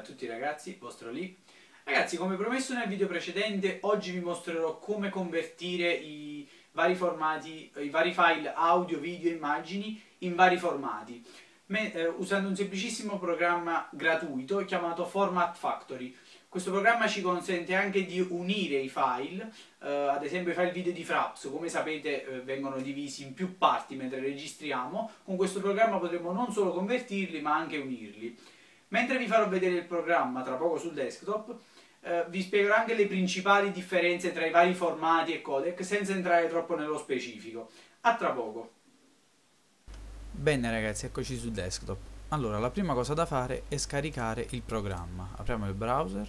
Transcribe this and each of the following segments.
a tutti ragazzi, vostro lì. Ragazzi, come promesso nel video precedente, oggi vi mostrerò come convertire i vari formati, i vari file audio, video, e immagini in vari formati, eh, usando un semplicissimo programma gratuito chiamato Format Factory. Questo programma ci consente anche di unire i file, eh, ad esempio i file video di Fraps, come sapete eh, vengono divisi in più parti mentre registriamo, con questo programma potremo non solo convertirli ma anche unirli. Mentre vi farò vedere il programma tra poco sul desktop, eh, vi spiegherò anche le principali differenze tra i vari formati e codec senza entrare troppo nello specifico. A tra poco! Bene ragazzi, eccoci sul desktop. Allora, la prima cosa da fare è scaricare il programma. Apriamo il browser,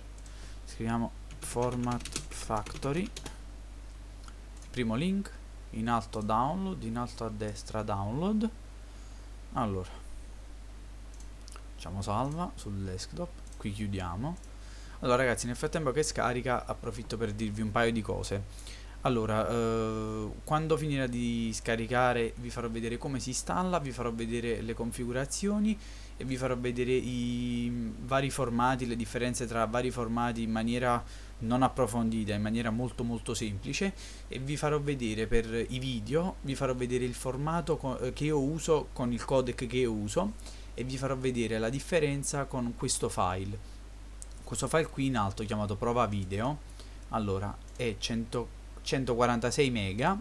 scriviamo format factory, primo link, in alto download, in alto a destra download. Allora, facciamo salva sul desktop qui chiudiamo allora ragazzi nel frattempo che scarica approfitto per dirvi un paio di cose allora eh, quando finirà di scaricare vi farò vedere come si installa vi farò vedere le configurazioni e vi farò vedere i vari formati le differenze tra vari formati in maniera non approfondita in maniera molto molto semplice e vi farò vedere per i video vi farò vedere il formato che io uso con il codec che io uso e vi farò vedere la differenza con questo file questo file qui in alto chiamato prova video allora è 100, 146 mega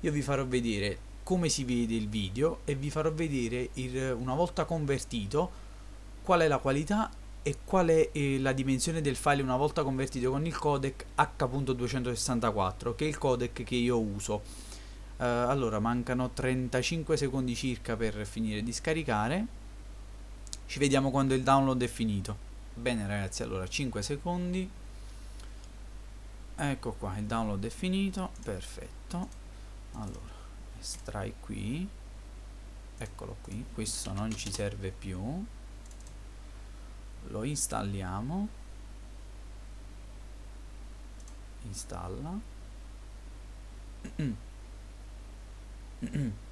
io vi farò vedere come si vede il video e vi farò vedere il, una volta convertito qual è la qualità e qual è eh, la dimensione del file una volta convertito con il codec H.264 che è il codec che io uso uh, allora mancano 35 secondi circa per finire di scaricare ci vediamo quando il download è finito. Bene ragazzi, allora 5 secondi. Ecco qua, il download è finito, perfetto. Allora, estrai qui. Eccolo qui, questo non ci serve più. Lo installiamo. Installa.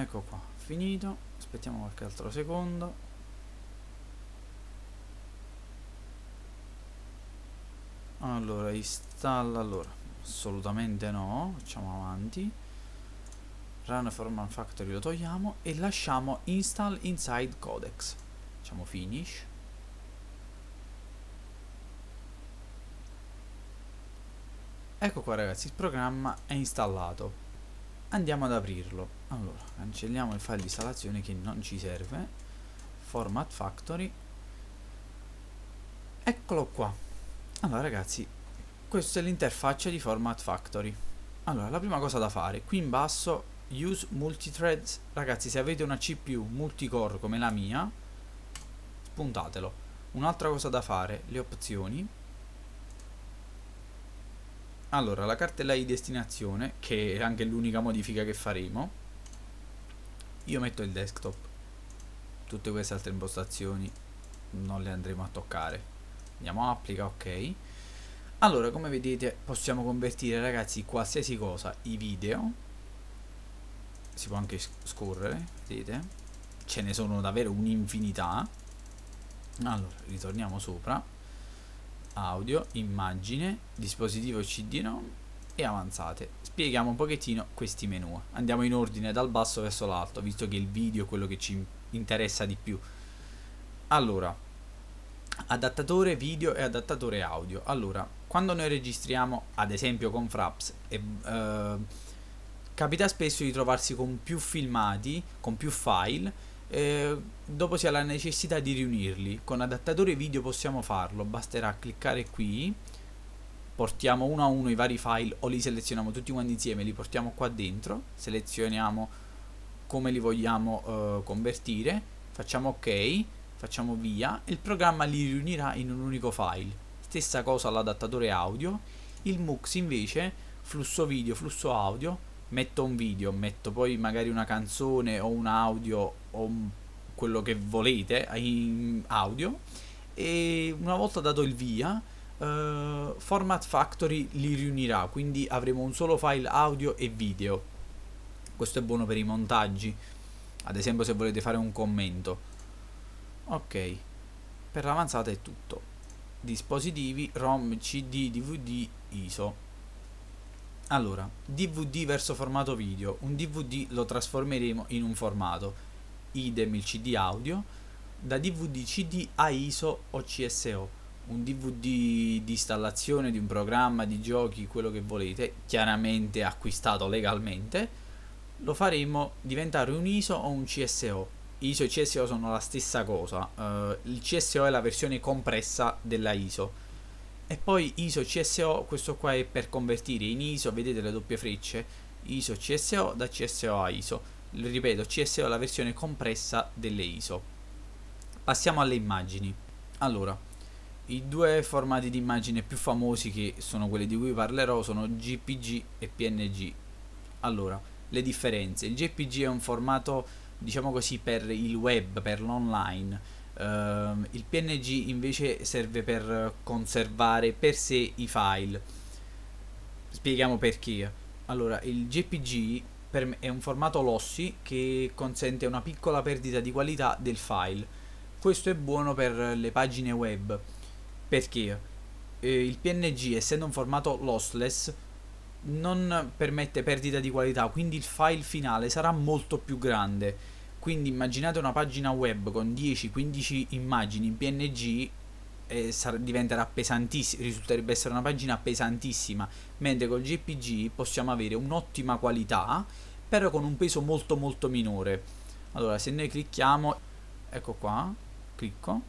ecco qua finito aspettiamo qualche altro secondo allora installa allora assolutamente no facciamo avanti run format factory lo togliamo e lasciamo install inside codex facciamo finish ecco qua ragazzi il programma è installato andiamo ad aprirlo allora cancelliamo il file di installazione che non ci serve format factory eccolo qua allora ragazzi questa è l'interfaccia di format factory allora la prima cosa da fare qui in basso use multithreads ragazzi se avete una cpu multicore come la mia spuntatelo un'altra cosa da fare le opzioni allora la cartella di destinazione che è anche l'unica modifica che faremo io metto il desktop tutte queste altre impostazioni non le andremo a toccare andiamo a applica ok allora come vedete possiamo convertire ragazzi qualsiasi cosa i video si può anche scorrere vedete ce ne sono davvero un'infinità allora ritorniamo sopra audio immagine dispositivo cd rom e avanzate. Spieghiamo un pochettino questi menu. Andiamo in ordine dal basso verso l'alto, visto che il video è quello che ci interessa di più. Allora, adattatore video e adattatore audio. Allora, quando noi registriamo, ad esempio con Fraps, e, eh, capita spesso di trovarsi con più filmati, con più file, eh, dopo si ha la necessità di riunirli. Con adattatore video possiamo farlo, basterà cliccare qui portiamo uno a uno i vari file o li selezioniamo tutti quanti insieme, li portiamo qua dentro, selezioniamo come li vogliamo eh, convertire, facciamo ok, facciamo via e il programma li riunirà in un unico file. Stessa cosa all'adattatore audio, il MUX invece, flusso video, flusso audio, metto un video, metto poi magari una canzone o un audio o quello che volete in audio e una volta dato il via uh, Format Factory li riunirà, quindi avremo un solo file audio e video. Questo è buono per i montaggi, ad esempio se volete fare un commento. Ok, per l'avanzata è tutto. Dispositivi, ROM, CD, DVD, ISO. Allora, DVD verso formato video. Un DVD lo trasformeremo in un formato. Idem il CD audio. Da DVD CD a ISO o CSO un DVD di installazione di un programma di giochi, quello che volete, chiaramente acquistato legalmente, lo faremo diventare un ISO o un CSO. ISO e CSO sono la stessa cosa, uh, il CSO è la versione compressa della ISO. E poi ISO CSO, questo qua è per convertire in ISO, vedete le doppie frecce, ISO CSO da CSO a ISO. Lo ripeto, CSO è la versione compressa delle ISO. Passiamo alle immagini. Allora, i due formati di immagine più famosi che sono quelli di cui parlerò sono GPG e PNG. Allora, le differenze. Il JPG è un formato, diciamo così, per il web, per l'online. Uh, il PNG invece serve per conservare per sé i file. Spieghiamo perché. Allora, il JPG è un formato lossy che consente una piccola perdita di qualità del file. Questo è buono per le pagine web perché eh, il PNG essendo un formato lossless non permette perdita di qualità, quindi il file finale sarà molto più grande. Quindi immaginate una pagina web con 10-15 immagini in PNG e eh, sar- diventerà pesantissima, risulterebbe essere una pagina pesantissima, mentre col JPG possiamo avere un'ottima qualità, però con un peso molto molto minore. Allora, se noi clicchiamo, ecco qua, clicco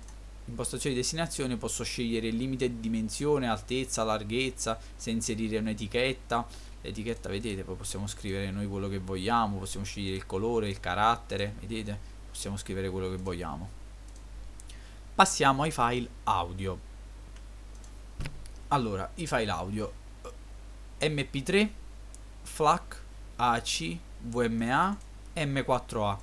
impostazione di destinazione posso scegliere il limite di dimensione, altezza, larghezza, se inserire un'etichetta. L'etichetta vedete, poi possiamo scrivere noi quello che vogliamo, possiamo scegliere il colore, il carattere, vedete? Possiamo scrivere quello che vogliamo. Passiamo ai file audio. Allora, i file audio MP3, FLAC, AC, VMA, M4A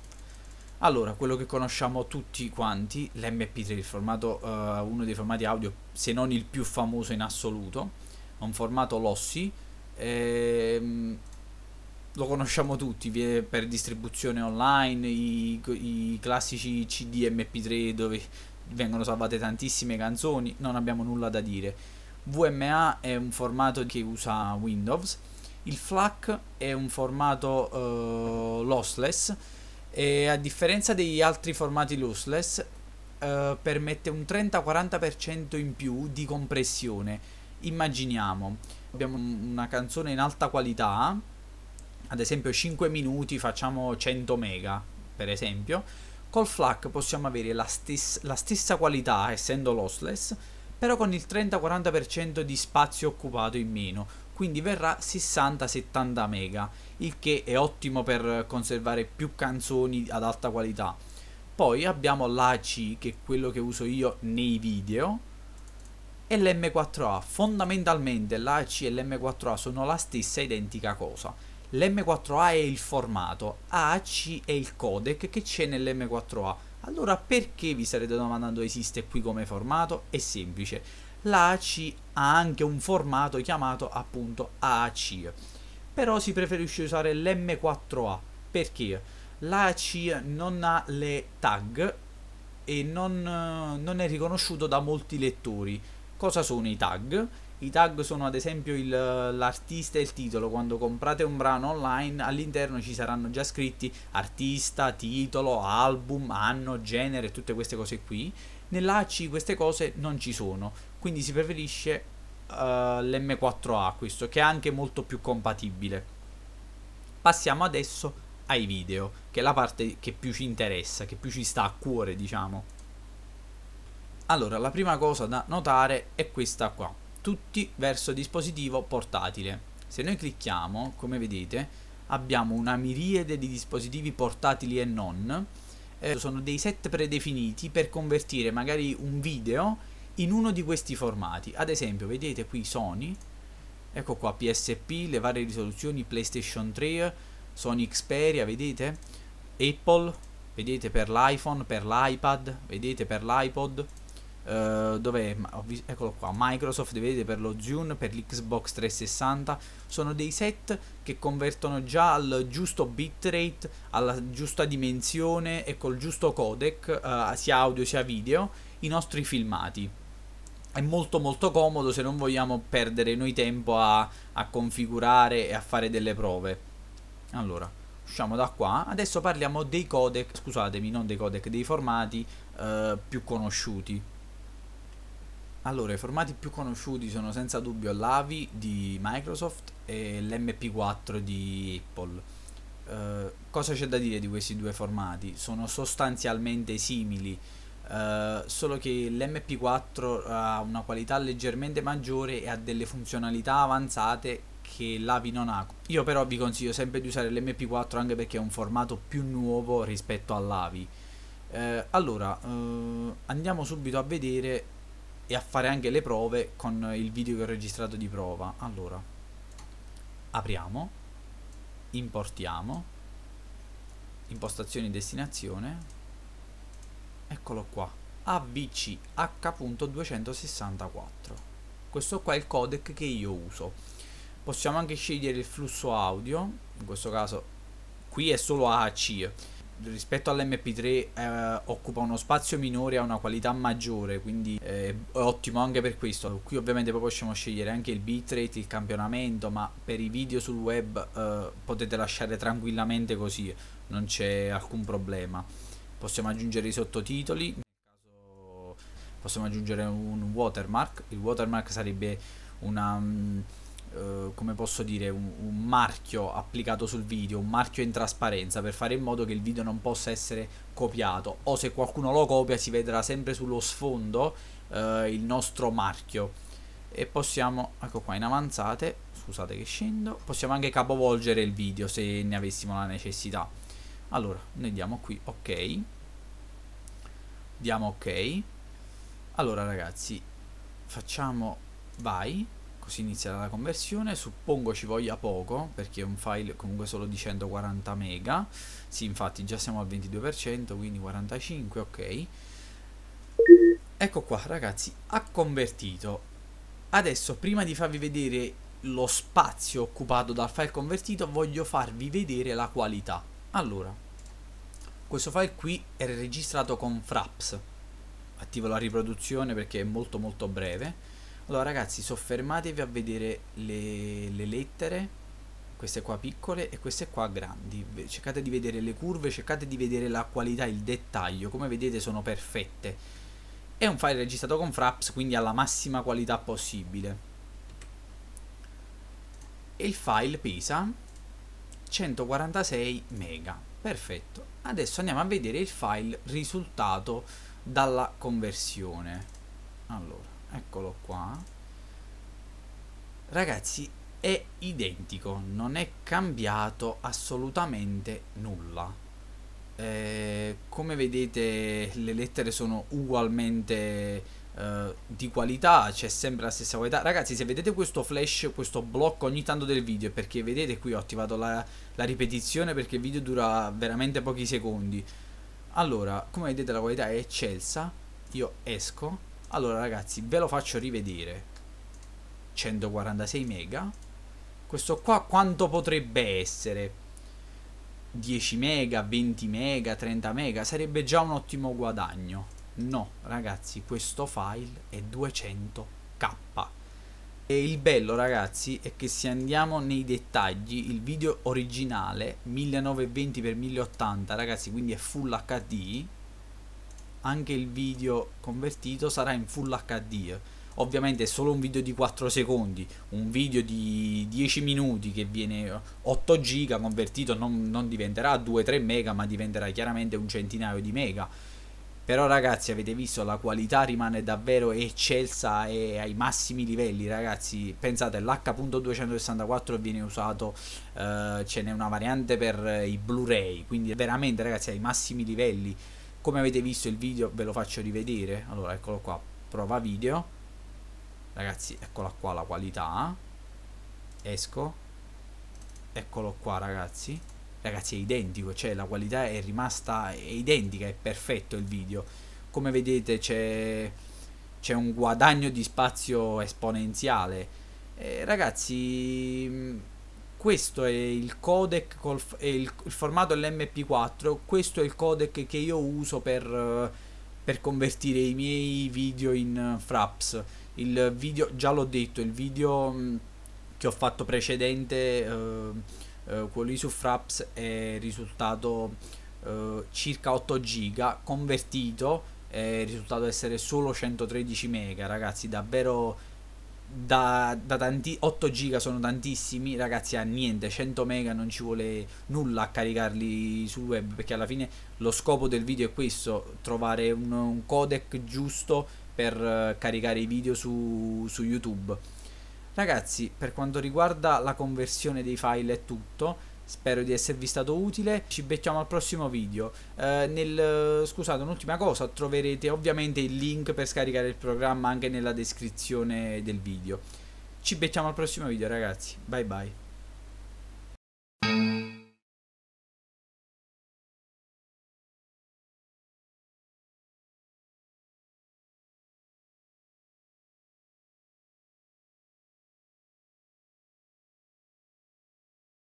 allora, quello che conosciamo tutti quanti, l'MP3, il formato, eh, uno dei formati audio, se non il più famoso in assoluto, è un formato Lossi, ehm, lo conosciamo tutti viene per distribuzione online, i, i classici CD MP3 dove vengono salvate tantissime canzoni, non abbiamo nulla da dire. VMA è un formato che usa Windows, il FLAC è un formato eh, lossless e a differenza degli altri formati lossless eh, permette un 30-40% in più di compressione. Immaginiamo, abbiamo una canzone in alta qualità, ad esempio 5 minuti facciamo 100 mega, per esempio, col FLAC possiamo avere la, stes- la stessa qualità essendo lossless, però con il 30-40% di spazio occupato in meno quindi verrà 60-70 mega, il che è ottimo per conservare più canzoni ad alta qualità. Poi abbiamo l'AC che è quello che uso io nei video e l'M4A. Fondamentalmente l'AC e l'M4A sono la stessa identica cosa. L'M4A è il formato, AAC è il codec che c'è nell'M4A. Allora perché vi sarete domandando esiste qui come formato? È semplice l'ACI ha anche un formato chiamato appunto AAC, però si preferisce usare l'M4A perché l'AAC non ha le tag e non, non è riconosciuto da molti lettori. Cosa sono i tag? I tag sono ad esempio il, l'artista e il titolo. Quando comprate un brano online all'interno ci saranno già scritti artista, titolo, album, anno, genere, tutte queste cose qui. Nell'AC queste cose non ci sono, quindi si preferisce uh, eh, l'M4A questo, che è anche molto più compatibile. Passiamo adesso ai video, che è la parte che più ci interessa, che più ci sta a cuore, diciamo. Allora, la prima cosa da notare è questa qua tutti verso dispositivo portatile. Se noi clicchiamo, come vedete, abbiamo una miriade di dispositivi portatili e non. Eh, sono dei set predefiniti per convertire magari un video in uno di questi formati. Ad esempio, vedete qui Sony, ecco qua PSP, le varie risoluzioni PlayStation 3, Sony Xperia, vedete? Apple, vedete per l'iPhone, per l'iPad, vedete per l'iPod Uh, dove eccolo qua Microsoft vedete per lo Zune per l'Xbox 360 sono dei set che convertono già al giusto bitrate alla giusta dimensione e col giusto codec uh, sia audio sia video i nostri filmati è molto molto comodo se non vogliamo perdere noi tempo a, a configurare e a fare delle prove allora usciamo da qua adesso parliamo dei codec scusatemi non dei codec dei formati uh, più conosciuti allora, i formati più conosciuti sono senza dubbio l'AVI di Microsoft e l'MP4 di Apple. Eh, cosa c'è da dire di questi due formati? Sono sostanzialmente simili, eh, solo che l'MP4 ha una qualità leggermente maggiore e ha delle funzionalità avanzate che l'AVI non ha. Io però vi consiglio sempre di usare l'MP4 anche perché è un formato più nuovo rispetto all'AVI. Eh, allora, eh, andiamo subito a vedere e a fare anche le prove con il video che ho registrato di prova. Allora, apriamo, importiamo, impostazioni destinazione, eccolo qua, avch.264. Questo qua è il codec che io uso. Possiamo anche scegliere il flusso audio, in questo caso qui è solo AAC rispetto all'MP3 eh, occupa uno spazio minore, e ha una qualità maggiore, quindi eh, è ottimo anche per questo. Qui ovviamente poi possiamo scegliere anche il bitrate, il campionamento, ma per i video sul web eh, potete lasciare tranquillamente così, non c'è alcun problema. Possiamo aggiungere i sottotitoli, caso possiamo aggiungere un watermark, il watermark sarebbe una... Um, eh, come posso dire, un, un, marchio applicato sul video, un marchio in trasparenza per fare in modo che il video non possa essere copiato o se qualcuno lo copia si vedrà sempre sullo sfondo uh, il nostro marchio e possiamo, ecco qua in avanzate, scusate che scendo, possiamo anche capovolgere il video se ne avessimo la necessità. Allora, noi diamo qui ok, diamo ok, allora ragazzi facciamo vai così inizierà la conversione suppongo ci voglia poco perché è un file comunque solo di 140 mega sì infatti già siamo al 22% quindi 45 ok ecco qua ragazzi ha convertito adesso prima di farvi vedere lo spazio occupato dal file convertito voglio farvi vedere la qualità allora questo file qui è registrato con fraps attivo la riproduzione perché è molto molto breve allora ragazzi soffermatevi a vedere le, le lettere queste qua piccole e queste qua grandi cercate di vedere le curve cercate di vedere la qualità il dettaglio come vedete sono perfette è un file registrato con fraps quindi alla massima qualità possibile e il file pesa 146 mega perfetto adesso andiamo a vedere il file risultato dalla conversione allora eccolo qua ragazzi è identico non è cambiato assolutamente nulla eh, come vedete le lettere sono ugualmente eh, di qualità c'è sempre la stessa qualità ragazzi se vedete questo flash questo blocco ogni tanto del video perché vedete qui ho attivato la, la ripetizione perché il video dura veramente pochi secondi allora come vedete la qualità è eccelsa io esco allora ragazzi ve lo faccio rivedere 146 mega questo qua quanto potrebbe essere 10 mega 20 mega 30 mega sarebbe già un ottimo guadagno no ragazzi questo file è 200k e il bello ragazzi è che se andiamo nei dettagli il video originale 1920x1080 ragazzi quindi è full HD anche il video convertito sarà in full HD ovviamente è solo un video di 4 secondi, un video di 10 minuti che viene 8 giga convertito non, non diventerà 2-3 mega ma diventerà chiaramente un centinaio di mega. Però ragazzi avete visto la qualità rimane davvero eccelsa e ai massimi livelli ragazzi pensate l'H.264 viene usato eh, ce n'è una variante per i Blu-ray quindi veramente ragazzi ai massimi livelli come avete visto il video ve lo faccio rivedere allora eccolo qua prova video ragazzi eccola qua la qualità esco eccolo qua ragazzi ragazzi è identico cioè la qualità è rimasta è identica è perfetto il video come vedete c'è c'è un guadagno di spazio esponenziale eh, ragazzi questo è il codec col, è il, il, formato LMP4 questo è il codec che io uso per, eh, per convertire i miei video in eh, fraps il video già l'ho detto il video mm, che ho fatto precedente eh, eh, quello lì su fraps è risultato eh, circa 8 giga convertito è risultato essere solo 113 mega ragazzi davvero da, da tanti 8 giga sono tantissimi ragazzi a niente 100 mega non ci vuole nulla a caricarli sul web perché alla fine lo scopo del video è questo trovare un, un codec giusto per eh, caricare i video su, su youtube Ragazzi, per quanto riguarda la conversione dei file è tutto. Spero di esservi stato utile, ci becchiamo al prossimo video. Eh, nel, scusate, un'ultima cosa, troverete ovviamente il link per scaricare il programma anche nella descrizione del video. Ci becchiamo al prossimo video ragazzi, bye bye.